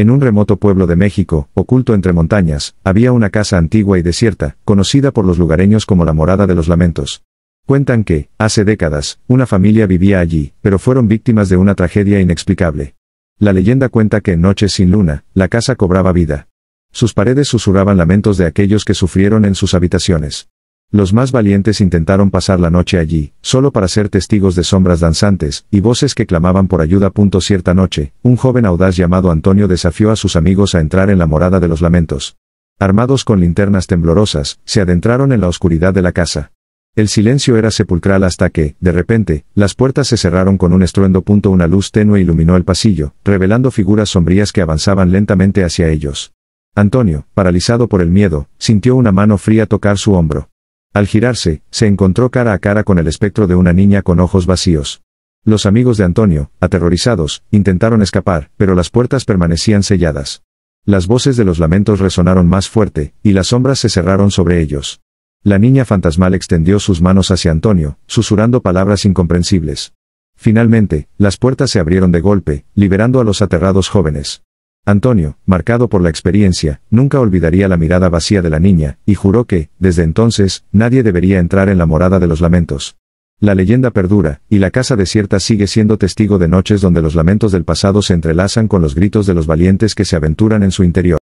En un remoto pueblo de México, oculto entre montañas, había una casa antigua y desierta, conocida por los lugareños como la Morada de los Lamentos. Cuentan que, hace décadas, una familia vivía allí, pero fueron víctimas de una tragedia inexplicable. La leyenda cuenta que en noches sin luna, la casa cobraba vida. Sus paredes susurraban lamentos de aquellos que sufrieron en sus habitaciones. Los más valientes intentaron pasar la noche allí, solo para ser testigos de sombras danzantes y voces que clamaban por ayuda. Cierta noche, un joven audaz llamado Antonio desafió a sus amigos a entrar en la morada de los lamentos. Armados con linternas temblorosas, se adentraron en la oscuridad de la casa. El silencio era sepulcral hasta que, de repente, las puertas se cerraron con un estruendo. punto Una luz tenue iluminó el pasillo, revelando figuras sombrías que avanzaban lentamente hacia ellos. Antonio, paralizado por el miedo, sintió una mano fría tocar su hombro. Al girarse, se encontró cara a cara con el espectro de una niña con ojos vacíos. Los amigos de Antonio, aterrorizados, intentaron escapar, pero las puertas permanecían selladas. Las voces de los lamentos resonaron más fuerte, y las sombras se cerraron sobre ellos. La niña fantasmal extendió sus manos hacia Antonio, susurrando palabras incomprensibles. Finalmente, las puertas se abrieron de golpe, liberando a los aterrados jóvenes. Antonio, marcado por la experiencia, nunca olvidaría la mirada vacía de la niña, y juró que, desde entonces, nadie debería entrar en la morada de los lamentos. La leyenda perdura, y la casa desierta sigue siendo testigo de noches donde los lamentos del pasado se entrelazan con los gritos de los valientes que se aventuran en su interior.